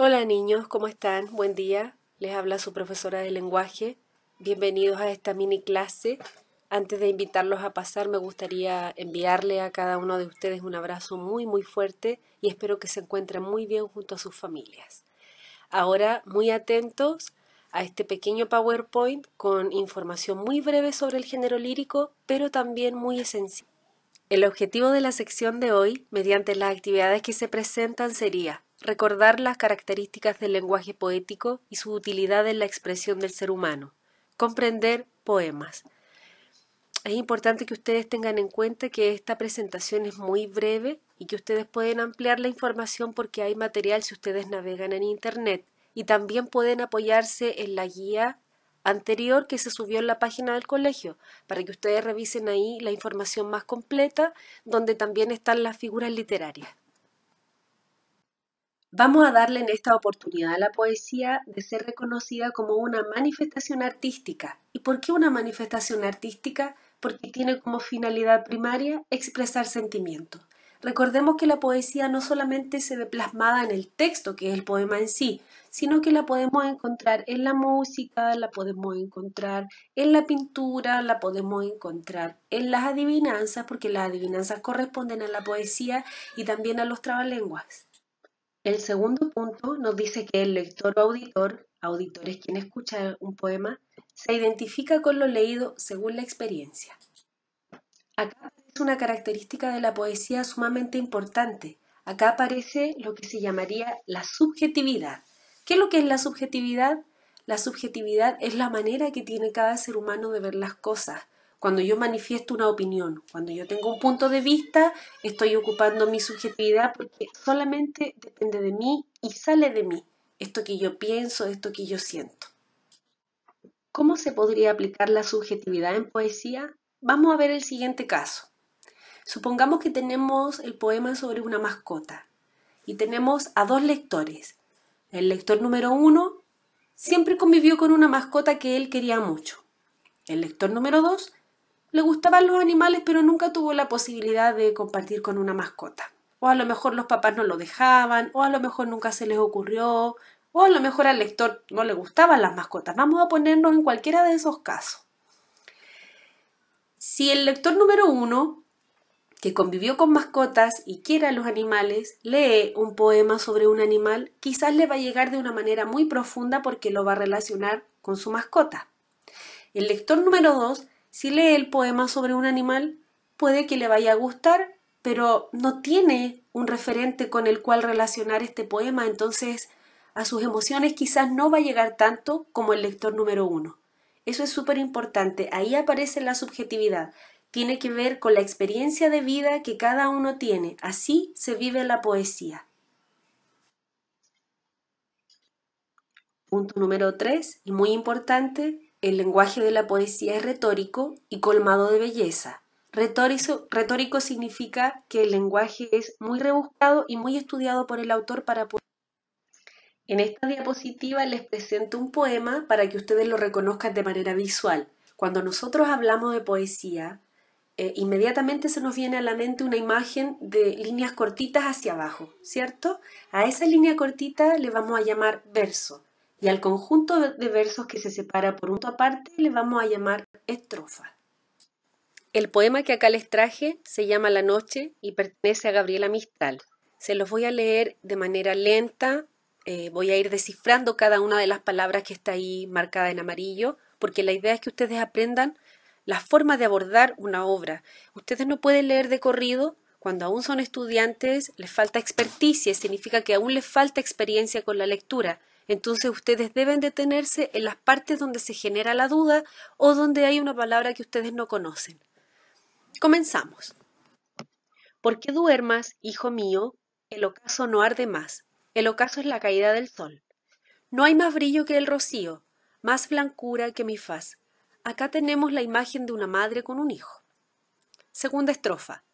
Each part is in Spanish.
Hola niños, ¿cómo están? Buen día. Les habla su profesora de lenguaje. Bienvenidos a esta mini clase. Antes de invitarlos a pasar, me gustaría enviarle a cada uno de ustedes un abrazo muy, muy fuerte y espero que se encuentren muy bien junto a sus familias. Ahora, muy atentos a este pequeño PowerPoint con información muy breve sobre el género lírico, pero también muy esencial. El objetivo de la sección de hoy, mediante las actividades que se presentan, sería recordar las características del lenguaje poético y su utilidad en la expresión del ser humano, comprender poemas. Es importante que ustedes tengan en cuenta que esta presentación es muy breve y que ustedes pueden ampliar la información porque hay material si ustedes navegan en Internet y también pueden apoyarse en la guía anterior que se subió en la página del colegio, para que ustedes revisen ahí la información más completa, donde también están las figuras literarias. Vamos a darle en esta oportunidad a la poesía de ser reconocida como una manifestación artística. ¿Y por qué una manifestación artística? Porque tiene como finalidad primaria expresar sentimientos. Recordemos que la poesía no solamente se ve plasmada en el texto, que es el poema en sí, sino que la podemos encontrar en la música, la podemos encontrar en la pintura, la podemos encontrar en las adivinanzas, porque las adivinanzas corresponden a la poesía y también a los trabalenguas. El segundo punto nos dice que el lector o auditor, auditor es quien escucha un poema, se identifica con lo leído según la experiencia. Acá es una característica de la poesía sumamente importante. Acá aparece lo que se llamaría la subjetividad. ¿Qué es lo que es la subjetividad? La subjetividad es la manera que tiene cada ser humano de ver las cosas, cuando yo manifiesto una opinión, cuando yo tengo un punto de vista, estoy ocupando mi subjetividad porque solamente depende de mí y sale de mí esto que yo pienso, esto que yo siento. ¿Cómo se podría aplicar la subjetividad en poesía? Vamos a ver el siguiente caso. Supongamos que tenemos el poema sobre una mascota y tenemos a dos lectores. El lector número uno siempre convivió con una mascota que él quería mucho. El lector número dos le gustaban los animales, pero nunca tuvo la posibilidad de compartir con una mascota. O a lo mejor los papás no lo dejaban, o a lo mejor nunca se les ocurrió, o a lo mejor al lector no le gustaban las mascotas. Vamos a ponernos en cualquiera de esos casos. Si el lector número uno, que convivió con mascotas y quiere a los animales, lee un poema sobre un animal, quizás le va a llegar de una manera muy profunda porque lo va a relacionar con su mascota. El lector número dos si lee el poema sobre un animal, puede que le vaya a gustar, pero no tiene un referente con el cual relacionar este poema, entonces a sus emociones quizás no va a llegar tanto como el lector número uno. Eso es súper importante, ahí aparece la subjetividad, tiene que ver con la experiencia de vida que cada uno tiene, así se vive la poesía. Punto número tres, y muy importante, el lenguaje de la poesía es retórico y colmado de belleza. Retórico, significa que el lenguaje es muy rebuscado y muy estudiado por el autor para poder. En esta diapositiva les presento un poema para que ustedes lo reconozcan de manera visual. Cuando nosotros hablamos de poesía, eh, inmediatamente se nos viene a la mente una imagen de líneas cortitas hacia abajo, ¿cierto? A esa línea cortita le vamos a llamar verso. Y al conjunto de versos que se separa por un aparte le vamos a llamar estrofa. El poema que acá les traje se llama La Noche y pertenece a Gabriela Mistral. Se los voy a leer de manera lenta, eh, voy a ir descifrando cada una de las palabras que está ahí marcada en amarillo, porque la idea es que ustedes aprendan la forma de abordar una obra. Ustedes no pueden leer de corrido, cuando aún son estudiantes les falta experticia, significa que aún les falta experiencia con la lectura. Entonces ustedes deben detenerse en las partes donde se genera la duda o donde hay una palabra que ustedes no conocen. Comenzamos. ¿Por qué duermas, hijo mío? El ocaso no arde más. El ocaso es la caída del sol. No hay más brillo que el rocío, más blancura que mi faz. Acá tenemos la imagen de una madre con un hijo. Segunda estrofa.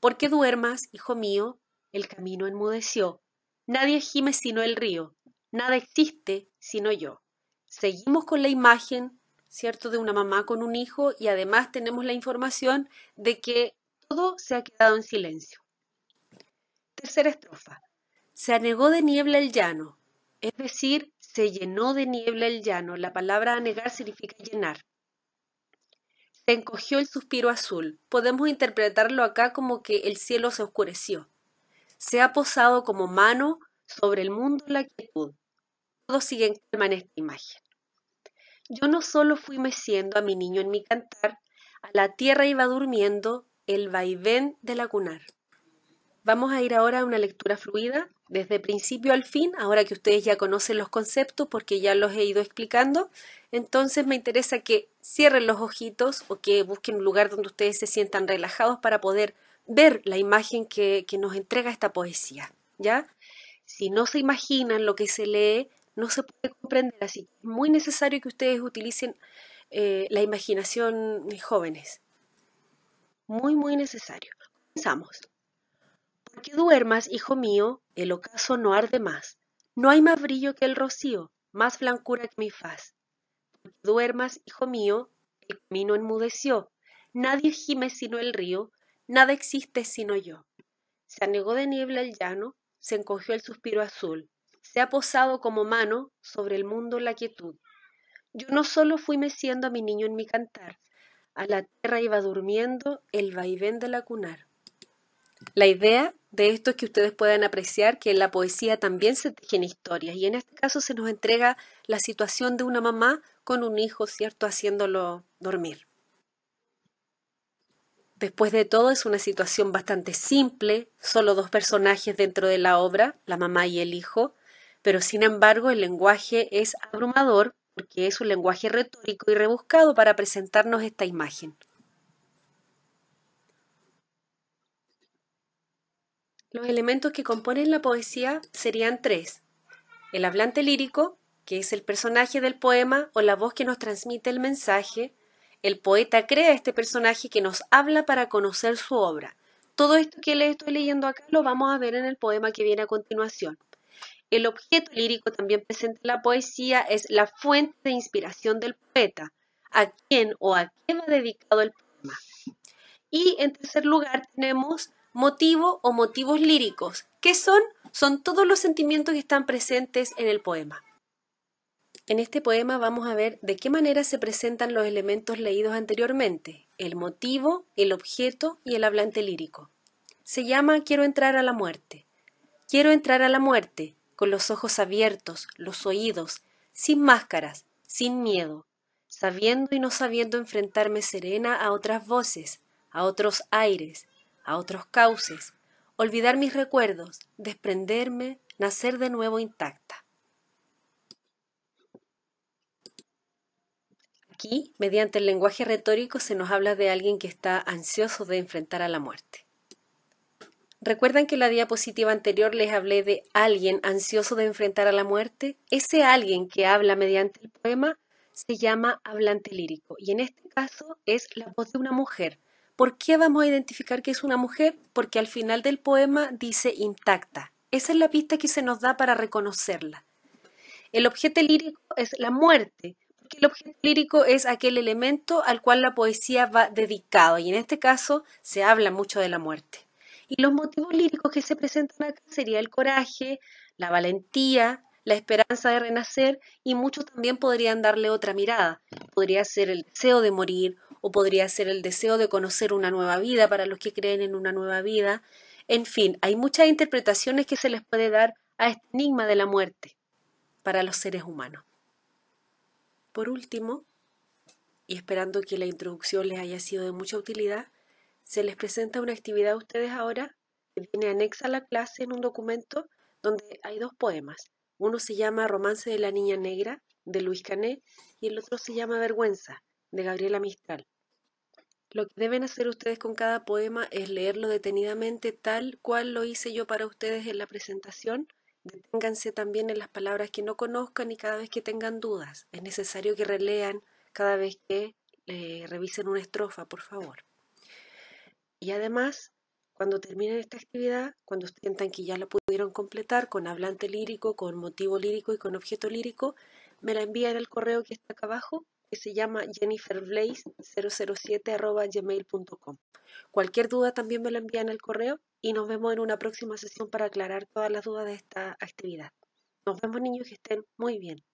¿Por qué duermas, hijo mío? El camino enmudeció. Nadie gime sino el río. Nada existe sino yo. Seguimos con la imagen, ¿cierto?, de una mamá con un hijo y además tenemos la información de que todo se ha quedado en silencio. Tercera estrofa. Se anegó de niebla el llano, es decir, se llenó de niebla el llano. La palabra anegar significa llenar. Se encogió el suspiro azul. Podemos interpretarlo acá como que el cielo se oscureció. Se ha posado como mano sobre el mundo la quietud todo siguen calma en esta imagen. Yo no solo fui meciendo a mi niño en mi cantar, a la tierra iba durmiendo el vaivén de la cunar. Vamos a ir ahora a una lectura fluida, desde principio al fin, ahora que ustedes ya conocen los conceptos porque ya los he ido explicando, entonces me interesa que cierren los ojitos o que busquen un lugar donde ustedes se sientan relajados para poder ver la imagen que, que nos entrega esta poesía, ¿ya? Si no se imaginan lo que se lee, no se puede comprender. Así es muy necesario que ustedes utilicen eh, la imaginación eh, jóvenes. Muy, muy necesario. Comenzamos. Porque duermas, hijo mío, el ocaso no arde más. No hay más brillo que el rocío, más blancura que mi faz. Porque duermas, hijo mío, el camino enmudeció. Nadie gime sino el río, nada existe sino yo. Se anegó de niebla el llano, se encogió el suspiro azul se ha posado como mano sobre el mundo la quietud. Yo no solo fui meciendo a mi niño en mi cantar, a la tierra iba durmiendo el vaivén de la cunar. La idea de esto es que ustedes puedan apreciar que en la poesía también se tejen historias y en este caso se nos entrega la situación de una mamá con un hijo, ¿cierto?, haciéndolo dormir. Después de todo es una situación bastante simple, solo dos personajes dentro de la obra, la mamá y el hijo, pero sin embargo el lenguaje es abrumador porque es un lenguaje retórico y rebuscado para presentarnos esta imagen. Los elementos que componen la poesía serían tres. El hablante lírico, que es el personaje del poema o la voz que nos transmite el mensaje. El poeta crea este personaje que nos habla para conocer su obra. Todo esto que le estoy leyendo acá lo vamos a ver en el poema que viene a continuación. El objeto lírico también presente en la poesía es la fuente de inspiración del poeta, a quién o a qué va dedicado el poema. Y en tercer lugar tenemos motivo o motivos líricos. ¿Qué son? Son todos los sentimientos que están presentes en el poema. En este poema vamos a ver de qué manera se presentan los elementos leídos anteriormente, el motivo, el objeto y el hablante lírico. Se llama Quiero entrar a la muerte. Quiero entrar a la muerte, con los ojos abiertos, los oídos, sin máscaras, sin miedo, sabiendo y no sabiendo enfrentarme serena a otras voces, a otros aires, a otros cauces, olvidar mis recuerdos, desprenderme, nacer de nuevo intacta. Aquí, mediante el lenguaje retórico, se nos habla de alguien que está ansioso de enfrentar a la muerte. ¿Recuerdan que en la diapositiva anterior les hablé de alguien ansioso de enfrentar a la muerte? Ese alguien que habla mediante el poema se llama hablante lírico y en este caso es la voz de una mujer. ¿Por qué vamos a identificar que es una mujer? Porque al final del poema dice intacta. Esa es la pista que se nos da para reconocerla. El objeto lírico es la muerte, porque el objeto lírico es aquel elemento al cual la poesía va dedicado y en este caso se habla mucho de la muerte. Y los motivos líricos que se presentan acá sería el coraje, la valentía, la esperanza de renacer y muchos también podrían darle otra mirada. Podría ser el deseo de morir o podría ser el deseo de conocer una nueva vida para los que creen en una nueva vida. En fin, hay muchas interpretaciones que se les puede dar a este enigma de la muerte para los seres humanos. Por último, y esperando que la introducción les haya sido de mucha utilidad, se les presenta una actividad a ustedes ahora que viene anexa a la clase en un documento donde hay dos poemas. Uno se llama Romance de la Niña Negra de Luis Canet y el otro se llama Vergüenza de Gabriela Mistral. Lo que deben hacer ustedes con cada poema es leerlo detenidamente tal cual lo hice yo para ustedes en la presentación. Deténganse también en las palabras que no conozcan y cada vez que tengan dudas. Es necesario que relean cada vez que eh, revisen una estrofa, por favor. Y además, cuando terminen esta actividad, cuando sientan que ya la pudieron completar con hablante lírico, con motivo lírico y con objeto lírico, me la envían al correo que está acá abajo, que se llama jenniferblaze007.gmail.com. Cualquier duda también me la envían al correo y nos vemos en una próxima sesión para aclarar todas las dudas de esta actividad. Nos vemos niños que estén muy bien.